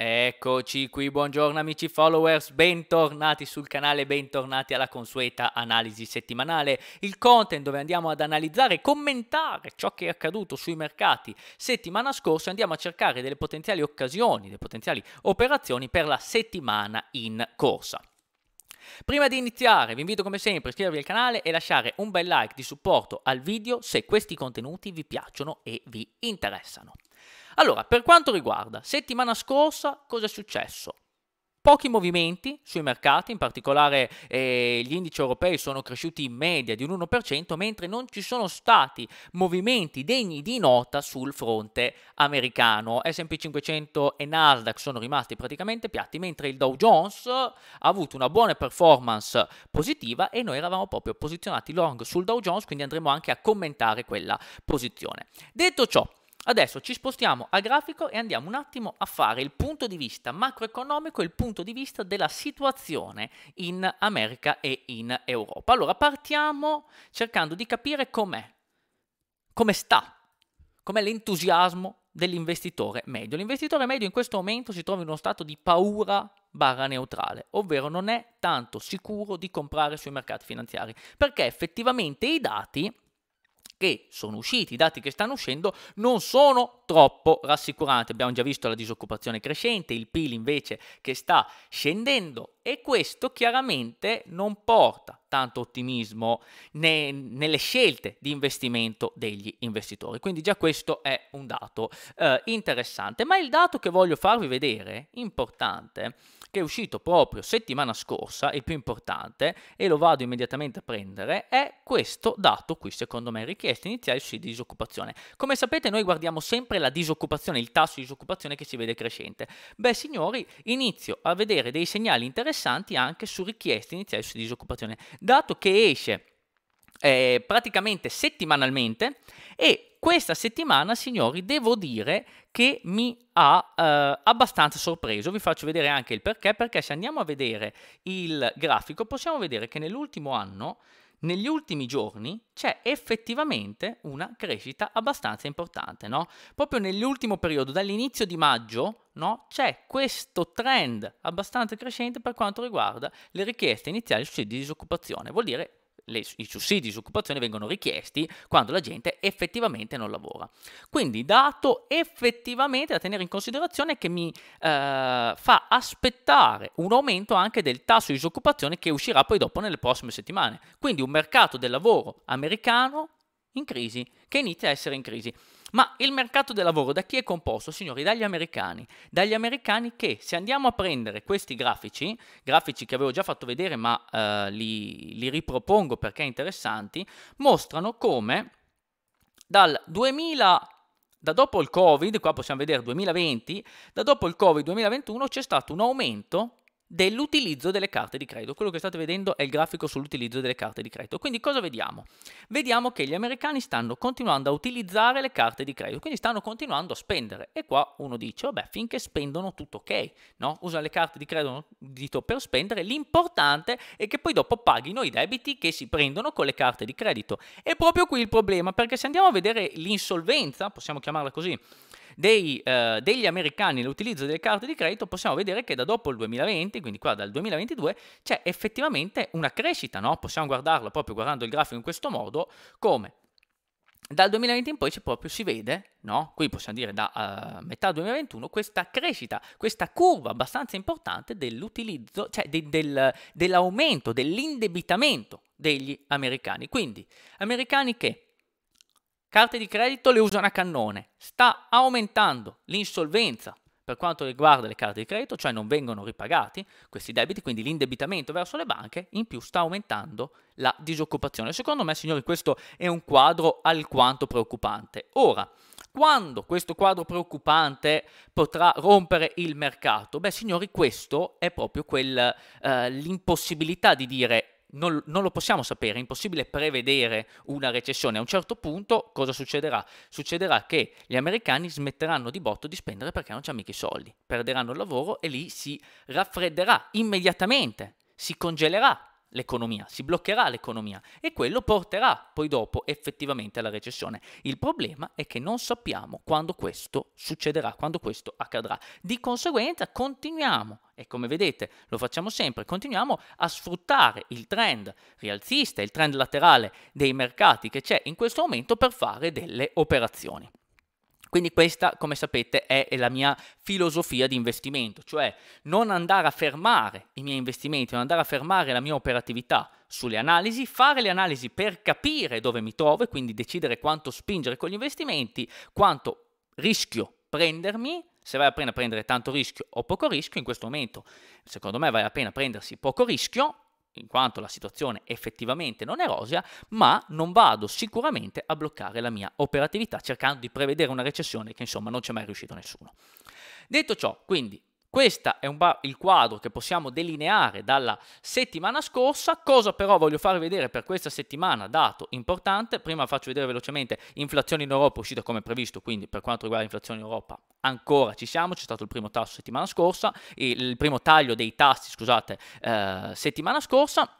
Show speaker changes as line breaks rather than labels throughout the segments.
Eccoci qui, buongiorno amici followers, bentornati sul canale, bentornati alla consueta analisi settimanale, il content dove andiamo ad analizzare e commentare ciò che è accaduto sui mercati settimana scorsa, e andiamo a cercare delle potenziali occasioni, delle potenziali operazioni per la settimana in corsa. Prima di iniziare vi invito come sempre a iscrivervi al canale e lasciare un bel like di supporto al video se questi contenuti vi piacciono e vi interessano. Allora, per quanto riguarda settimana scorsa, cosa è successo? Pochi movimenti sui mercati, in particolare eh, gli indici europei sono cresciuti in media di un 1%, mentre non ci sono stati movimenti degni di nota sul fronte americano. SP 500 e Nasdaq sono rimasti praticamente piatti, mentre il Dow Jones ha avuto una buona performance positiva e noi eravamo proprio posizionati long sul Dow Jones, quindi andremo anche a commentare quella posizione. Detto ciò, Adesso ci spostiamo a grafico e andiamo un attimo a fare il punto di vista macroeconomico e il punto di vista della situazione in America e in Europa. Allora partiamo cercando di capire com'è, come sta, com'è l'entusiasmo dell'investitore medio. L'investitore medio in questo momento si trova in uno stato di paura barra neutrale, ovvero non è tanto sicuro di comprare sui mercati finanziari, perché effettivamente i dati che sono usciti, i dati che stanno uscendo, non sono troppo rassicurante. Abbiamo già visto la disoccupazione crescente, il PIL invece che sta scendendo e questo chiaramente non porta tanto ottimismo ne, nelle scelte di investimento degli investitori. Quindi già questo è un dato eh, interessante, ma il dato che voglio farvi vedere, importante, che è uscito proprio settimana scorsa, il più importante, e lo vado immediatamente a prendere, è questo dato qui, secondo me, richieste iniziali su disoccupazione. Come sapete noi guardiamo sempre è la disoccupazione, il tasso di disoccupazione che si vede crescente? Beh, signori, inizio a vedere dei segnali interessanti anche su richieste iniziali su disoccupazione, dato che esce eh, praticamente settimanalmente e questa settimana, signori, devo dire che mi ha eh, abbastanza sorpreso. Vi faccio vedere anche il perché, perché se andiamo a vedere il grafico possiamo vedere che nell'ultimo anno negli ultimi giorni c'è effettivamente una crescita abbastanza importante, no? Proprio nell'ultimo periodo, dall'inizio di maggio, no? C'è questo trend abbastanza crescente per quanto riguarda le richieste iniziali di disoccupazione, vuol dire le, i sussidi di disoccupazione vengono richiesti quando la gente effettivamente non lavora. Quindi dato effettivamente da tenere in considerazione che mi eh, fa aspettare un aumento anche del tasso di disoccupazione che uscirà poi dopo nelle prossime settimane. Quindi un mercato del lavoro americano in crisi, che inizia a essere in crisi. Ma il mercato del lavoro da chi è composto, signori? Dagli americani. Dagli americani che se andiamo a prendere questi grafici, grafici che avevo già fatto vedere ma eh, li, li ripropongo perché interessanti, mostrano come dal 2000 da dopo il Covid, qua possiamo vedere 2020, da dopo il Covid 2021 c'è stato un aumento dell'utilizzo delle carte di credito. Quello che state vedendo è il grafico sull'utilizzo delle carte di credito. Quindi cosa vediamo? Vediamo che gli americani stanno continuando a utilizzare le carte di credito, quindi stanno continuando a spendere. E qua uno dice, vabbè, finché spendono tutto ok, no? Usa le carte di credito per spendere, l'importante è che poi dopo paghino i debiti che si prendono con le carte di credito. E proprio qui il problema, perché se andiamo a vedere l'insolvenza, possiamo chiamarla così, dei, eh, degli americani l'utilizzo delle carte di credito, possiamo vedere che da dopo il 2020, quindi qua dal 2022, c'è effettivamente una crescita, no? Possiamo guardarlo proprio guardando il grafico in questo modo, come dal 2020 in poi c'è proprio, si vede, no? qui possiamo dire da uh, metà 2021, questa crescita, questa curva abbastanza importante dell'utilizzo, cioè de, del, dell'aumento dell'indebitamento degli americani. Quindi, americani che Carte di credito le usano a cannone, sta aumentando l'insolvenza per quanto riguarda le carte di credito, cioè non vengono ripagati questi debiti, quindi l'indebitamento verso le banche, in più sta aumentando la disoccupazione. Secondo me, signori, questo è un quadro alquanto preoccupante. Ora, quando questo quadro preoccupante potrà rompere il mercato? Beh, signori, questo è proprio quell'impossibilità eh, di dire non, non, lo possiamo sapere, è impossibile prevedere una recessione. A un certo punto cosa succederà? Succederà che gli americani smetteranno di botto di spendere perché non c'è mica i soldi, perderanno il lavoro e lì si raffredderà immediatamente, si congelerà l'economia, si bloccherà l'economia e quello porterà poi dopo effettivamente alla recessione. Il problema è che non sappiamo quando questo succederà, quando questo accadrà. Di conseguenza continuiamo e come vedete lo facciamo sempre, continuiamo a sfruttare il trend rialzista, il trend laterale dei mercati che c'è in questo momento per fare delle operazioni. Quindi questa, come sapete, è la mia filosofia di investimento, cioè non andare a fermare i miei investimenti, non andare a fermare la mia operatività sulle analisi, fare le analisi per capire dove mi trovo e quindi decidere quanto spingere con gli investimenti, quanto rischio prendermi, se vale la pena prendere tanto rischio o poco rischio, in questo momento secondo me vale la pena prendersi poco rischio in quanto la situazione effettivamente non è rosea, ma non vado sicuramente a bloccare la mia operatività cercando di prevedere una recessione che insomma non c'è mai riuscito nessuno. Detto ciò, quindi questo è ba- il quadro che possiamo delineare dalla settimana scorsa, cosa però voglio far vedere per questa settimana, dato importante, prima faccio vedere velocemente inflazione in Europa uscita come previsto, quindi per quanto riguarda l'inflazione in Europa ancora ci siamo, c'è stato il primo tasso settimana scorsa, il primo taglio dei tassi, scusate, eh, settimana scorsa,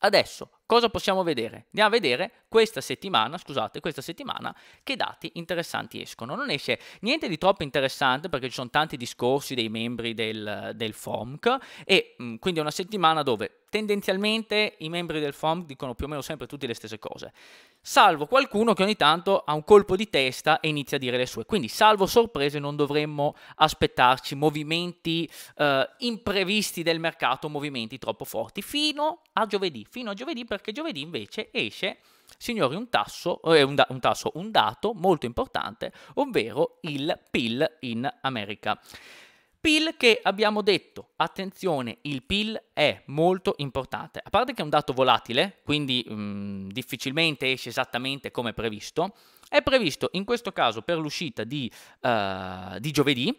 Adesso cosa possiamo vedere? Andiamo a vedere questa settimana, scusate, questa settimana che dati interessanti escono. Non esce niente di troppo interessante perché ci sono tanti discorsi dei membri del, del FOMC e mh, mm, quindi è una settimana dove tendenzialmente i membri del FOM dicono più o meno sempre tutte le stesse cose, salvo qualcuno che ogni tanto ha un colpo di testa e inizia a dire le sue. Quindi, salvo sorprese, non dovremmo aspettarci movimenti eh, imprevisti del mercato, movimenti troppo forti, fino a giovedì, fino a giovedì perché giovedì invece esce signori, un tasso, eh, un, da, un, tasso, un dato molto importante, ovvero il PIL in America. PIL che abbiamo detto, attenzione, il PIL è molto importante, a parte che è un dato volatile, quindi mh, mm, difficilmente esce esattamente come previsto, è previsto in questo caso per l'uscita di, uh, di giovedì,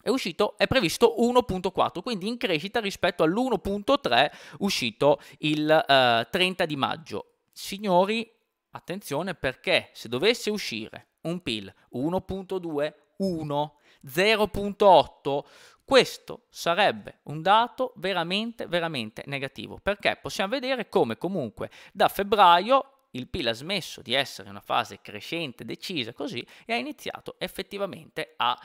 è, uscito, è previsto 1.4, quindi in crescita rispetto all'1.3 uscito il uh, eh, 30 di maggio. Signori, attenzione perché se dovesse uscire un PIL 1.2, 1, 0.8, questo sarebbe un dato veramente, veramente negativo, perché possiamo vedere come comunque da febbraio il PIL ha smesso di essere in una fase crescente, decisa così, e ha iniziato effettivamente a, uh,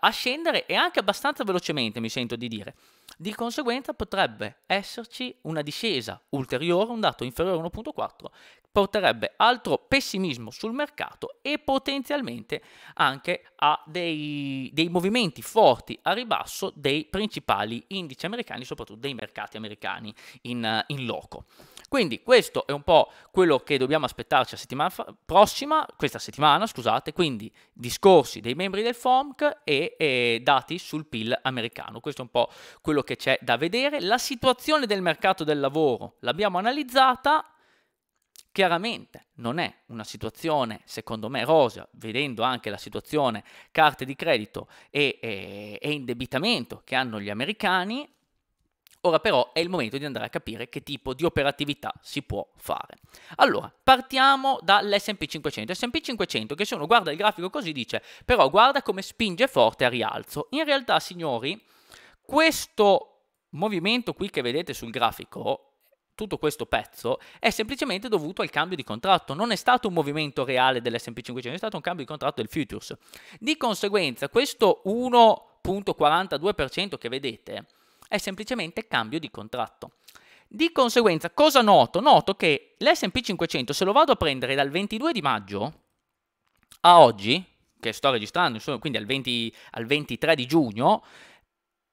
a, scendere e anche abbastanza velocemente, mi sento di dire. Di conseguenza potrebbe esserci una discesa ulteriore, un dato inferiore a 1.4, porterebbe altro pessimismo sul mercato e potenzialmente anche a dei, dei, movimenti forti a ribasso dei principali indici americani, soprattutto dei mercati americani in, in loco. Quindi questo è un po' quello che dobbiamo aspettarci la settimana fa- prossima, questa settimana, scusate, quindi discorsi dei membri del FOMC e, e dati sul PIL americano. Questo è un po' quello che c'è da vedere. La situazione del mercato del lavoro l'abbiamo analizzata, Chiaramente non è una situazione, secondo me, rosa, vedendo anche la situazione carte di credito e, e, e indebitamento che hanno gli americani, Ora però è il momento di andare a capire che tipo di operatività si può fare. Allora, partiamo dall'S&P 500. S&P 500 che se uno guarda il grafico così dice, però guarda come spinge forte a rialzo. In realtà, signori, questo movimento qui che vedete sul grafico tutto questo pezzo è semplicemente dovuto al cambio di contratto, non è stato un movimento reale dell'SP500, è stato un cambio di contratto del futures. Di conseguenza questo 1.42% che vedete è semplicemente cambio di contratto. Di conseguenza cosa noto? Noto che l'S&P 500 se lo vado a prendere dal 22 di maggio a oggi, che sto registrando, quindi al, 20, al 23 di giugno,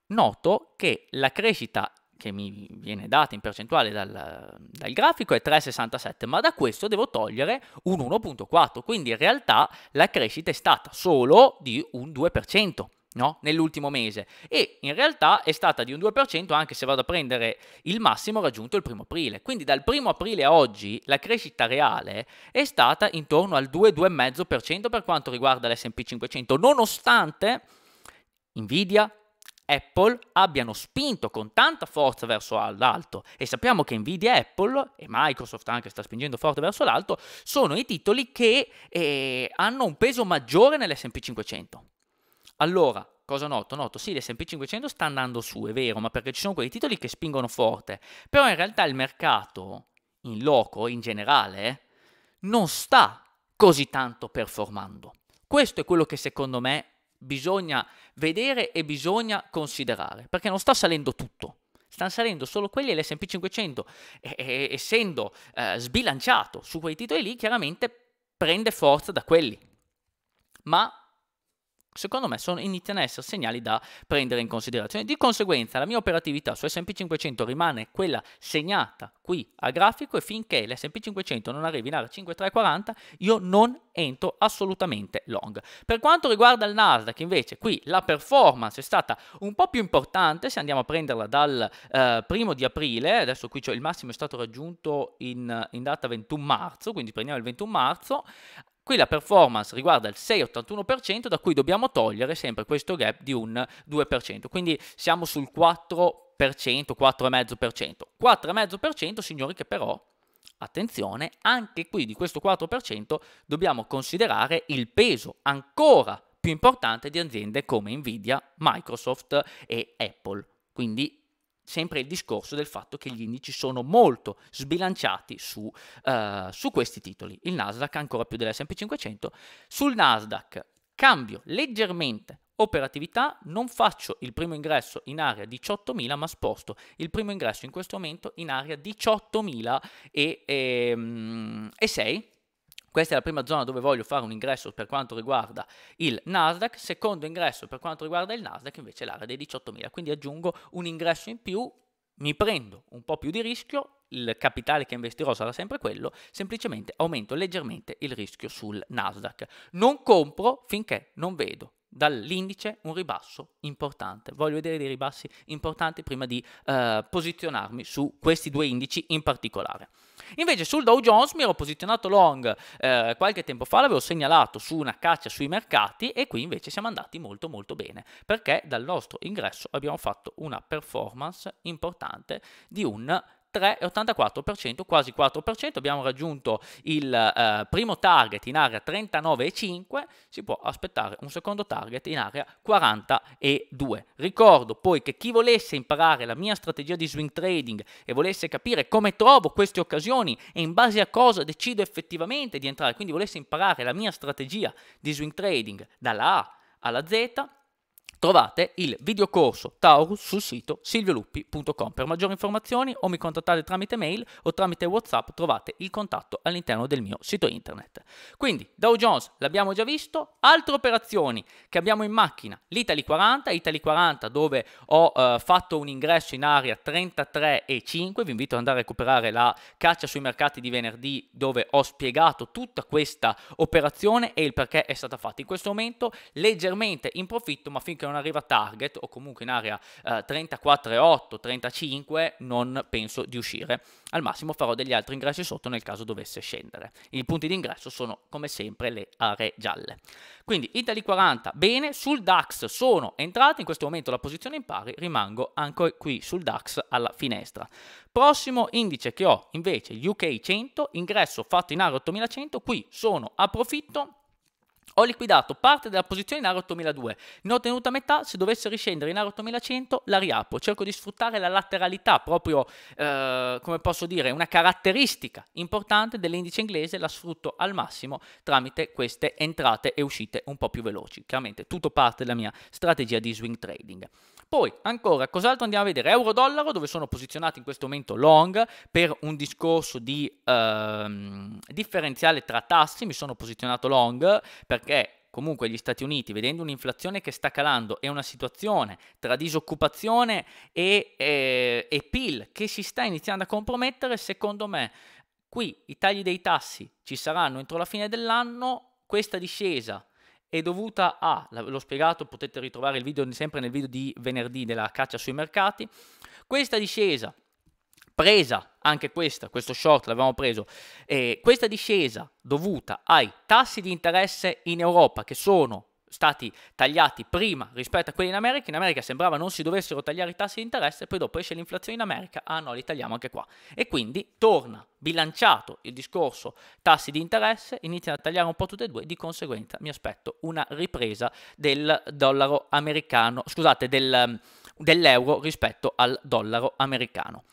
noto che la crescita che mi viene data in percentuale dal, dal grafico è 3,67, ma da questo devo togliere un 1.4, quindi in realtà la crescita è stata solo di un 2%. No? nell'ultimo mese e in realtà è stata di un 2% anche se vado a prendere il massimo raggiunto il primo aprile quindi dal primo aprile a oggi la crescita reale è stata intorno al 2-2,5% per quanto riguarda l'S&P 500 nonostante Nvidia Apple abbiano spinto con tanta forza verso l'alto e sappiamo che Nvidia e Apple e Microsoft anche sta spingendo forte verso l'alto sono i titoli che eh, hanno un peso maggiore nell'S&P 500. Allora, cosa noto? Noto sì, l'S&P 500 sta andando su, è vero, ma perché ci sono quei titoli che spingono forte, però in realtà il mercato in loco, in generale, non sta così tanto performando. Questo è quello che secondo me bisogna vedere e bisogna considerare, perché non sta salendo tutto, stanno salendo solo quelli e l'S&P 500, e, e, essendo eh, sbilanciato su quei titoli lì, chiaramente prende forza da quelli. Ma secondo me sono, iniziano a essere segnali da prendere in considerazione. Di conseguenza la mia operatività su S&P 500 rimane quella segnata qui a grafico e finché l'S&P 500 non arrivi in area 5340 io non entro assolutamente long. Per quanto riguarda il Nasdaq invece qui la performance è stata un po' più importante se andiamo a prenderla dal eh, primo di aprile, adesso qui cioè il massimo è stato raggiunto in, in data 21 marzo, quindi prendiamo il 21 marzo, Qui la performance riguarda il 6,81% da cui dobbiamo togliere sempre questo gap di un 2%, quindi siamo sul 4%, 4,5%. 4,5% signori che però Attenzione, anche qui di questo 4% dobbiamo considerare il peso ancora più importante di aziende come Nvidia, Microsoft e Apple. Quindi sempre il discorso del fatto che gli indici sono molto sbilanciati su, uh, su questi titoli. Il Nasdaq ancora più dell'S&P 500. Sul Nasdaq cambio leggermente operatività, non faccio il primo ingresso in area 18.000 ma sposto il primo ingresso in questo momento in area 18.006 questa è la prima zona dove voglio fare un ingresso per quanto riguarda il Nasdaq, secondo ingresso per quanto riguarda il Nasdaq invece è l'area dei 18.000, quindi aggiungo un ingresso in più, mi prendo un po' più di rischio, il capitale che investirò sarà sempre quello, semplicemente aumento leggermente il rischio sul Nasdaq. Non compro finché non vedo dall'indice un ribasso importante. Voglio vedere dei ribassi importanti prima di eh, posizionarmi su questi due indici in particolare. Invece sul Dow Jones mi ero posizionato long eh, qualche tempo fa, l'avevo segnalato su una caccia sui mercati e qui invece siamo andati molto molto bene perché dal nostro ingresso abbiamo fatto una performance importante di un 3,84%, quasi 4%, abbiamo raggiunto il eh, primo target in area 39,5, si può aspettare un secondo target in area 40,2. Ricordo poi che chi volesse imparare la mia strategia di swing trading e volesse capire come trovo queste occasioni e in base a cosa decido effettivamente di entrare, quindi volesse imparare la mia strategia di swing trading dalla A alla Z, Trovate il videocorso Taurus sul sito silvioluppi.com. Per maggiori informazioni o mi contattate tramite mail o tramite WhatsApp trovate il contatto all'interno del mio sito internet. Quindi Dow Jones l'abbiamo già visto, altre operazioni che abbiamo in macchina, l'Italy 40, Italy 40 dove ho eh, fatto un ingresso in area 33,5, vi invito ad andare a recuperare la caccia sui mercati di venerdì dove ho spiegato tutta questa operazione e il perché è stata fatta. In questo momento leggermente in profitto ma finché non non arriva a target o comunque in area eh, 34,8, 35 non penso di uscire. Al massimo farò degli altri ingressi sotto nel caso dovesse scendere. I punti di ingresso sono come sempre le aree gialle. Quindi Italy 40 bene, sul DAX sono entrato, in questo momento la posizione in pari, rimango anche qui sul DAX alla finestra. Prossimo indice che ho invece, UK 100, ingresso fatto in area 8100, qui sono a profitto, ho liquidato parte della posizione in area 8002, ne ho tenuta metà, se dovesse riscendere in area 8100 la riapro, cerco di sfruttare la lateralità, proprio eh, come posso dire, una caratteristica importante dell'indice inglese, la sfrutto al massimo tramite queste entrate e uscite un po' più veloci. Chiaramente tutto parte della mia strategia di swing trading. Poi ancora, cos'altro andiamo a vedere? Euro-dollaro, dove sono posizionati in questo momento long per un discorso di ehm, differenziale tra tassi, mi sono posizionato long perché comunque gli Stati Uniti, vedendo un'inflazione che sta calando e una situazione tra disoccupazione e, e, eh, e PIL che si sta iniziando a compromettere, secondo me qui i tagli dei tassi ci saranno entro la fine dell'anno, questa discesa è dovuta a, l'ho spiegato, potete ritrovare il video sempre nel video di venerdì della caccia sui mercati, questa discesa presa anche questa, questo short l'abbiamo preso, eh, questa discesa dovuta ai tassi di interesse in Europa che sono stati tagliati prima rispetto a quelli in America, in America sembrava non si dovessero tagliare i tassi di interesse, poi dopo esce l'inflazione in America, ah no, li tagliamo anche qua. E quindi torna bilanciato il discorso tassi di interesse, iniziano a tagliare un po' tutte e due, di conseguenza mi aspetto una ripresa del dollaro americano, scusate, del, dell'euro rispetto al dollaro americano.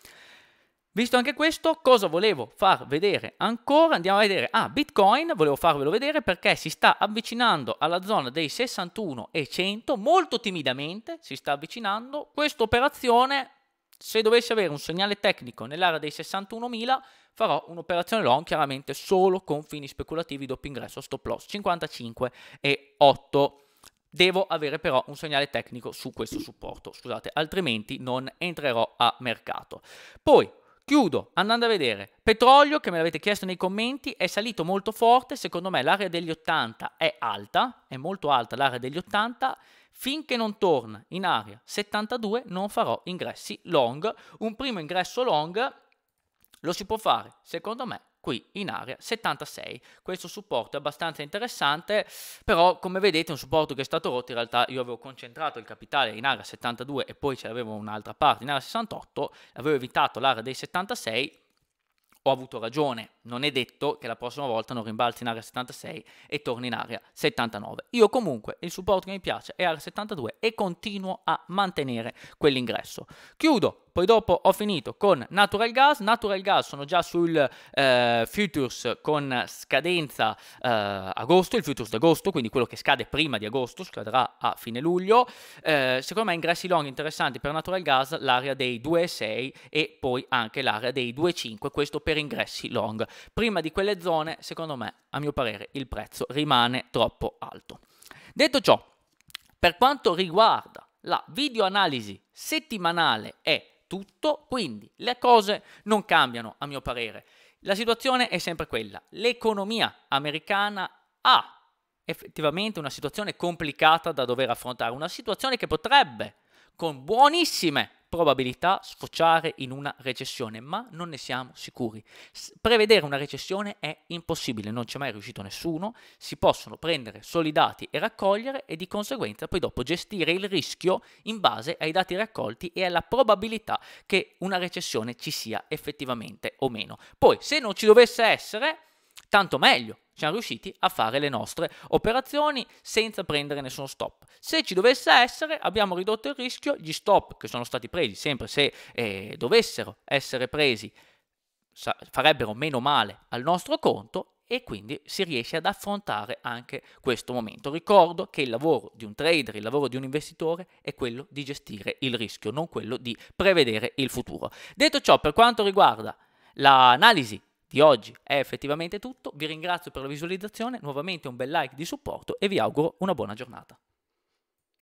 Visto anche questo, cosa volevo far vedere ancora? Andiamo a vedere, ah, Bitcoin, volevo farvelo vedere perché si sta avvicinando alla zona dei 61 e 100, molto timidamente si sta avvicinando. Questa operazione, se dovessi avere un segnale tecnico nell'area dei 61.000, farò un'operazione long, chiaramente solo con fini speculativi, doppio ingresso, stop loss, 55 e 8. Devo avere però un segnale tecnico su questo supporto, scusate, altrimenti non entrerò a mercato. Poi Chiudo andando a vedere. Petrolio, che me l'avete chiesto nei commenti, è salito molto forte. Secondo me l'area degli 80 è alta, è molto alta l'area degli 80. Finché non torna in area 72 non farò ingressi long. Un primo ingresso long lo si può fare, secondo me, qui in area 76. Questo supporto è abbastanza interessante, però come vedete è un supporto che è stato rotto, in realtà io avevo concentrato il capitale in area 72 e poi ce l'avevo un'altra parte in area 68, avevo evitato l'area dei 76, ho avuto ragione non è detto che la prossima volta non rimbalzi in area 76 e torni in area 79. Io comunque il supporto che mi piace è area 72 e continuo a mantenere quell'ingresso. Chiudo, poi dopo ho finito con Natural Gas. Natural Gas sono già sul eh, futures con scadenza eh, agosto, il futures d'agosto, quindi quello che scade prima di agosto, scadrà a fine luglio. Eh, secondo me ingressi long interessanti per Natural Gas, l'area dei 2,6 e poi anche l'area dei 2,5, questo per ingressi long prima di quelle zone, secondo me, a mio parere, il prezzo rimane troppo alto. Detto ciò, per quanto riguarda la videoanalisi settimanale è tutto, quindi le cose non cambiano a mio parere. La situazione è sempre quella, l'economia americana ha effettivamente una situazione complicata da dover affrontare, una situazione che potrebbe, con buonissime probabilità sfociare in una recessione, ma non ne siamo sicuri. Prevedere una recessione è impossibile, non c'è mai riuscito nessuno, si possono prendere soli dati e raccogliere e di conseguenza poi dopo gestire il rischio in base ai dati raccolti e alla probabilità che una recessione ci sia effettivamente o meno. Poi se non ci dovesse essere tanto meglio. Siamo riusciti a fare le nostre operazioni senza prendere nessuno stop. Se ci dovesse essere, abbiamo ridotto il rischio, gli stop che sono stati presi, sempre se eh, dovessero essere presi, farebbero meno male al nostro conto e quindi si riesce ad affrontare anche questo momento. Ricordo che il lavoro di un trader, il lavoro di un investitore è quello di gestire il rischio, non quello di prevedere il futuro. Detto ciò, per quanto riguarda l'analisi di oggi è effettivamente tutto, vi ringrazio per la visualizzazione, nuovamente un bel like di supporto e vi auguro una buona giornata.